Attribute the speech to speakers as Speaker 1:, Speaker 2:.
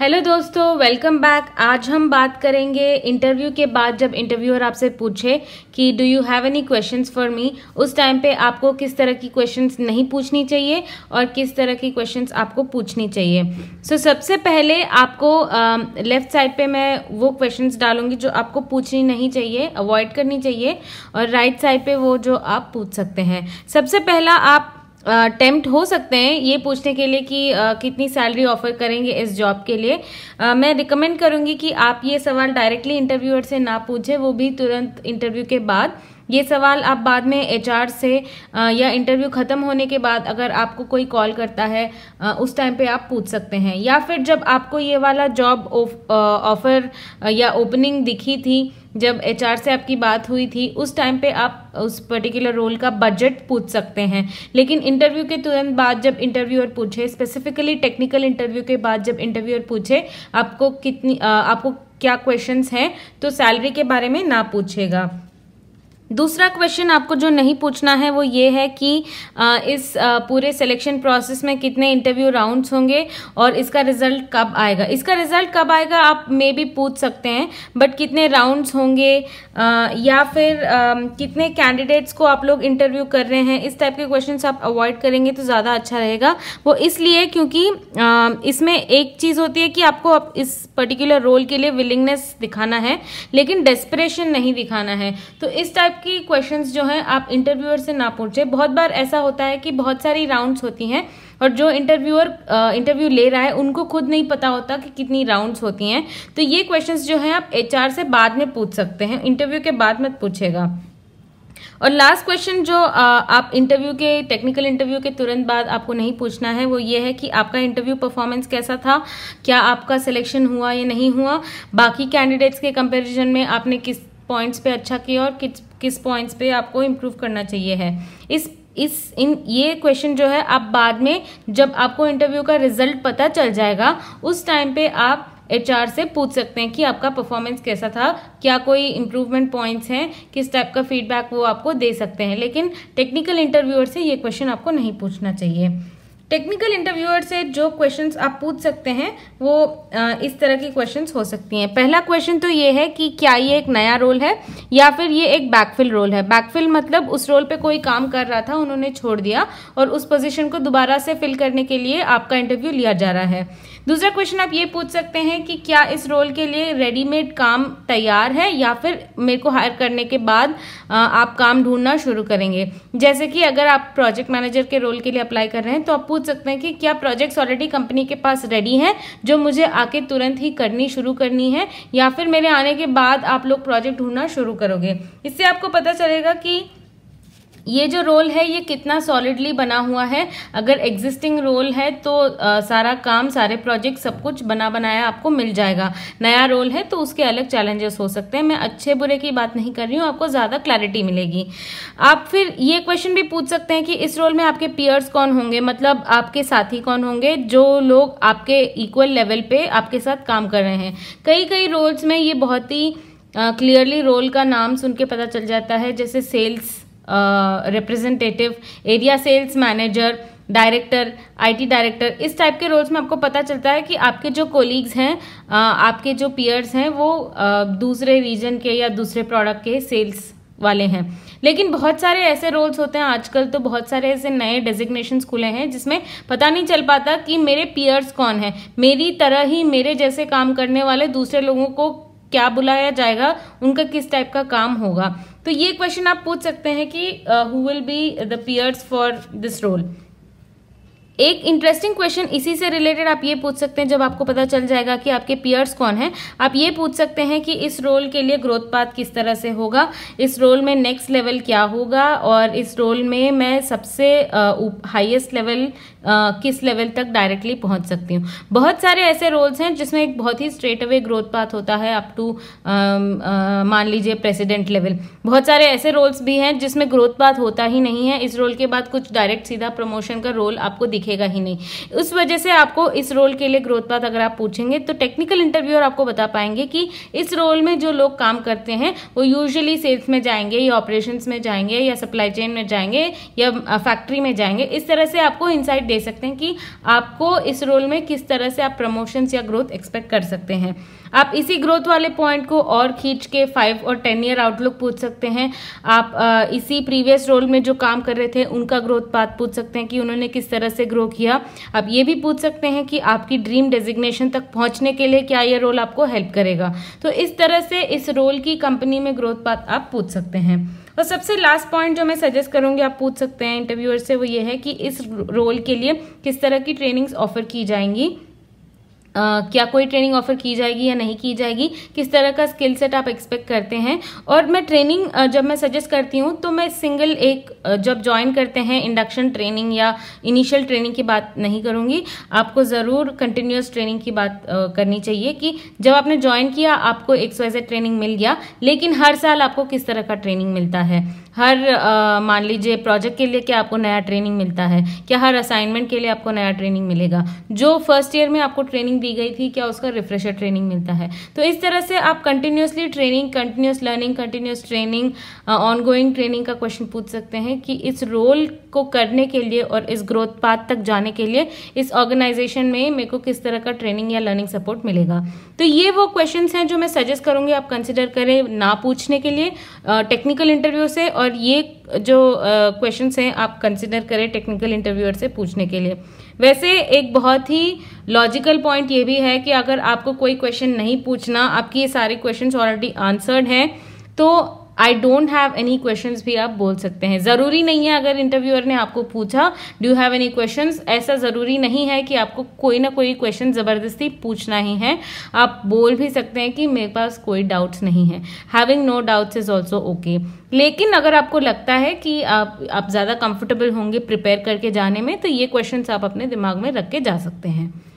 Speaker 1: hello दोस्तों welcome back आज हम बात करेंगे इंटरव्यू के बाद जब इंटरव्यूअर आपसे पूछे कि do you have any questions for me उस टाइम पे आपको किस तरह की क्वेश्चंस नहीं पूछनी चाहिए और किस तरह की क्वेश्चंस आपको पूछनी चाहिए सो so, सबसे पहले आपको लेफ्ट uh, साइड पे मैं वो क्वेश्चंस डालूंगी जो आपको पूछनी नहीं चाहिए अवॉइड करनी चाहिए और राइट right साइड पे वो जो आप पूछ सकते हैं सबसे पहला आप अटैम्प्ट हो सकते हैं ये पूछने के लिए कि आ, कितनी सैलरी ऑफर करेंगे इस जॉब के लिए आ, मैं रिकमेंड करूँगी कि आप ये सवाल डायरेक्टली इंटरव्यूअर से ना पूछें वो भी तुरंत इंटरव्यू के बाद ये सवाल आप बाद में एच से या इंटरव्यू ख़त्म होने के बाद अगर आपको कोई कॉल करता है उस टाइम पे आप पूछ सकते हैं या फिर जब आपको ये वाला जॉब ऑफ़र या ओपनिंग दिखी थी जब एच से आपकी बात हुई थी उस टाइम पे आप उस पर्टिकुलर रोल का बजट पूछ सकते हैं लेकिन इंटरव्यू के तुरंत बाद जब इंटरव्यूअर पूछे स्पेसिफिकली टेक्निकल इंटरव्यू के बाद जब इंटरव्यूअर पूछे आपको कितनी आपको क्या क्वेश्चंस हैं तो सैलरी के बारे में ना पूछेगा दूसरा क्वेश्चन आपको जो नहीं पूछना है वो ये है कि इस पूरे सिलेक्शन प्रोसेस में कितने इंटरव्यू राउंड्स होंगे और इसका रिजल्ट कब आएगा इसका रिजल्ट कब आएगा आप मे भी पूछ सकते हैं बट कितने राउंड्स होंगे या फिर कितने कैंडिडेट्स को आप लोग इंटरव्यू कर रहे हैं इस टाइप के क्वेश्चन आप अवॉइड करेंगे तो ज़्यादा अच्छा रहेगा वो इसलिए क्योंकि इसमें एक चीज़ होती है कि आपको आप इस पर्टिकुलर रोल के लिए विलिंगनेस दिखाना है लेकिन डेस्परेशन नहीं दिखाना है तो इस टाइप की क्वेश्चंस जो हैं आप इंटरव्यूअर से ना पूछें बहुत बार ऐसा होता है कि बहुत सारी राउंड्स होती हैं और जो इंटरव्यूअर इंटरव्यू ले रहा है उनको खुद नहीं पता होता कि कितनी राउंड्स होती हैं तो ये क्वेश्चंस जो हैं आप एचआर से बाद में पूछ सकते हैं इंटरव्यू के बाद मत पूछेगा और लास्ट क्वेश्चन जो आ, आप इंटरव्यू के टेक्निकल इंटरव्यू के तुरंत बाद आपको नहीं पूछना है वो ये है कि आपका इंटरव्यू परफॉर्मेंस कैसा था क्या आपका सिलेक्शन हुआ या नहीं हुआ बाकी कैंडिडेट्स के कंपैरिजन में आपने किस पॉइंट्स पे अच्छा किया और किस किस पॉइंट्स पे आपको इम्प्रूव करना चाहिए है इस इस इन ये क्वेश्चन जो है आप बाद में जब आपको इंटरव्यू का रिजल्ट पता चल जाएगा उस टाइम पे आप एच से पूछ सकते हैं कि आपका परफॉर्मेंस कैसा था क्या कोई इम्प्रूवमेंट पॉइंट्स हैं किस टाइप का फीडबैक वो आपको दे सकते हैं लेकिन टेक्निकल इंटरव्यूअर से ये क्वेश्चन आपको नहीं पूछना चाहिए टेक्निकल इंटरव्यूअर से जो क्वेश्चंस आप पूछ सकते हैं वो इस तरह की क्वेश्चंस हो सकती हैं पहला क्वेश्चन तो ये है कि क्या ये एक नया रोल है या फिर ये एक बैकफिल रोल है बैकफिल मतलब उस रोल पे कोई काम कर रहा था उन्होंने छोड़ दिया और उस पोजीशन को दोबारा से फिल करने के लिए आपका इंटरव्यू लिया जा रहा है दूसरा क्वेश्चन आप ये पूछ सकते हैं कि क्या इस रोल के लिए रेडीमेड काम तैयार है या फिर मेरे को हायर करने के बाद आप काम ढूंढना शुरू करेंगे जैसे कि अगर आप प्रोजेक्ट मैनेजर के रोल के लिए अप्लाई कर रहे हैं तो आप पूछ सकते हैं कि क्या प्रोजेक्ट्स ऑलरेडी कंपनी के पास रेडी हैं जो मुझे आके तुरंत ही करनी शुरू करनी है या फिर मेरे आने के बाद आप लोग प्रोजेक्ट ढूंढना शुरू करोगे इससे आपको पता चलेगा कि ये जो रोल है ये कितना सॉलिडली बना हुआ है अगर एग्जिस्टिंग रोल है तो आ, सारा काम सारे प्रोजेक्ट सब कुछ बना बनाया आपको मिल जाएगा नया रोल है तो उसके अलग चैलेंजेस हो सकते हैं मैं अच्छे बुरे की बात नहीं कर रही हूँ आपको ज़्यादा क्लैरिटी मिलेगी आप फिर ये क्वेश्चन भी पूछ सकते हैं कि इस रोल में आपके पियर्स कौन होंगे मतलब आपके साथी कौन होंगे जो लोग आपके इक्वल लेवल पर आपके साथ काम कर रहे हैं कई कई रोल्स में ये बहुत ही क्लियरली रोल का नाम सुन के पता चल जाता है जैसे sales representative area sales manager director IT director इस टाइप के रोल्स में आपको पता चलता है कि आपके जो कोलीग्स हैं आपके जो पीयर्स हैं वो दूसरे रीजन के या दूसरे प्रोडक्ट के सेल्स वाले हैं लेकिन बहुत सारे ऐसे रोल्स होते हैं आजकल तो बहुत सारे ऐसे नए डेजिग्नेशन खुले हैं जिसमें पता नहीं चल पाता कि मेरे पीयर्स कौन हैं मेरी तरह ही मेरे जैसे काम करने वाले दूसरे लोगों को क्या बुलाया जाएगा उनका किस टाइप का काम होगा तो ये क्वेश्चन आप पूछ सकते हैं कि who will be the peers for this role एक इंटरेस्टिंग क्वेश्चन इसी से रिलेटेड आप ये पूछ सकते हैं जब आपको पता चल जाएगा कि आपके पियर्स कौन हैं आप ये पूछ सकते हैं कि इस रोल के लिए ग्रोथ पाथ किस तरह से होगा इस रोल में नेक्स्ट लेवल क्या होगा और इस रोल में मैं सबसे हाईएस्ट लेवल किस लेवल तक डायरेक्टली पहुंच सकती हूँ बहुत सारे ऐसे रोल्स हैं जिसमें एक बहुत ही स्ट्रेट अवे ग्रोथ पाथ होता है अप टू मान लीजिए प्रेसिडेंट लेवल बहुत सारे ऐसे रोल्स भी हैं जिसमें ग्रोथ पाथ होता ही नहीं है इस रोल के बाद कुछ डायरेक्ट सीधा प्रमोशन का रोल आपको दिख दिखेगा ही नहीं उस वजह से आपको इस रोल के लिए ग्रोथ पाथ अगर आप पूछेंगे तो टेक्निकल इंटरव्यूअर आपको बता पाएंगे कि इस रोल में जो लोग काम करते हैं वो यूजुअली सेल्स में जाएंगे या ऑपरेशन में जाएंगे या सप्लाई चेन में जाएंगे या फैक्ट्री में जाएंगे इस तरह से आपको इंसाइट दे सकते हैं कि आपको इस रोल में किस तरह से आप प्रमोशंस या ग्रोथ एक्सपेक्ट कर सकते हैं आप इसी ग्रोथ वाले पॉइंट को और खींच के फाइव और टेन ईयर आउटलुक पूछ सकते हैं आप इसी प्रीवियस रोल में जो काम कर रहे थे उनका ग्रोथ पाथ पूछ सकते हैं कि उन्होंने किस तरह से ग्रो किया आप ये भी पूछ सकते हैं कि आपकी ड्रीम डेजिग्नेशन तक पहुंचने के लिए क्या ये रोल आपको हेल्प करेगा तो इस तरह से इस रोल की कंपनी में ग्रोथ बात आप पूछ सकते हैं और सबसे लास्ट पॉइंट जो मैं सजेस्ट करूंगी आप पूछ सकते हैं इंटरव्यूअर से वो ये है कि इस रोल के लिए किस तरह की ट्रेनिंग्स ऑफर की जाएंगी क्या कोई ट्रेनिंग ऑफर की जाएगी या नहीं की जाएगी किस तरह का स्किल सेट आप एक्सपेक्ट करते हैं और मैं ट्रेनिंग जब मैं सजेस्ट करती हूँ तो मैं सिंगल एक जब ज्वाइन करते हैं इंडक्शन ट्रेनिंग या इनिशियल ट्रेनिंग की बात नहीं करूँगी आपको ज़रूर कंटिन्यूस ट्रेनिंग की बात करनी चाहिए कि जब आपने ज्वाइन किया आपको एक्स वाई ट्रेनिंग मिल गया लेकिन हर साल आपको किस तरह का ट्रेनिंग मिलता है हर मान लीजिए प्रोजेक्ट के लिए क्या आपको नया ट्रेनिंग मिलता है क्या हर असाइनमेंट के लिए आपको नया ट्रेनिंग मिलेगा जो फर्स्ट ईयर में आपको ट्रेनिंग दी गई थी क्या उसका रिफ्रेशर ट्रेनिंग मिलता है तो इस तरह से आप continuously training continuous learning continuous training ongoing training का क्वेश्चन पूछ सकते हैं कि इस रोल को करने के लिए और इस ग्रोथ पाथ तक जाने के लिए इस ऑर्गेनाइजेशन में मेरे को किस तरह का ट्रेनिंग या लर्निंग सपोर्ट मिलेगा तो ये वो क्वेश्चन हैं जो मैं सजेस्ट करूंगी आप कंसिडर करें ना पूछने के लिए टेक्निकल इंटरव्यू से और और ये जो क्वेश्चन हैं आप कंसिडर करें टेक्निकल इंटरव्यूअर से पूछने के लिए वैसे एक बहुत ही लॉजिकल पॉइंट ये भी है कि अगर आपको कोई क्वेश्चन नहीं पूछना आपकी ये सारे क्वेश्चन ऑलरेडी आंसर्ड हैं तो I don't have any question भी आप बोल सकते हैं ज़रूरी नहीं है अगर इंटरव्यूअर ने आपको पूछा डू हैव एनी क्वेश्चन ऐसा ज़रूरी नहीं है कि आपको कोई ना कोई क्वेश्चन ज़बरदस्ती पूछना ही है आप बोल भी सकते हैं कि मेरे पास कोई डाउट्स नहीं है having no doubts is also okay लेकिन अगर आपको लगता है कि आप आप ज़्यादा कंफर्टेबल होंगे प्रिपेयर करके जाने में तो ये क्वेश्चंस आप अपने दिमाग में रख के जा सकते हैं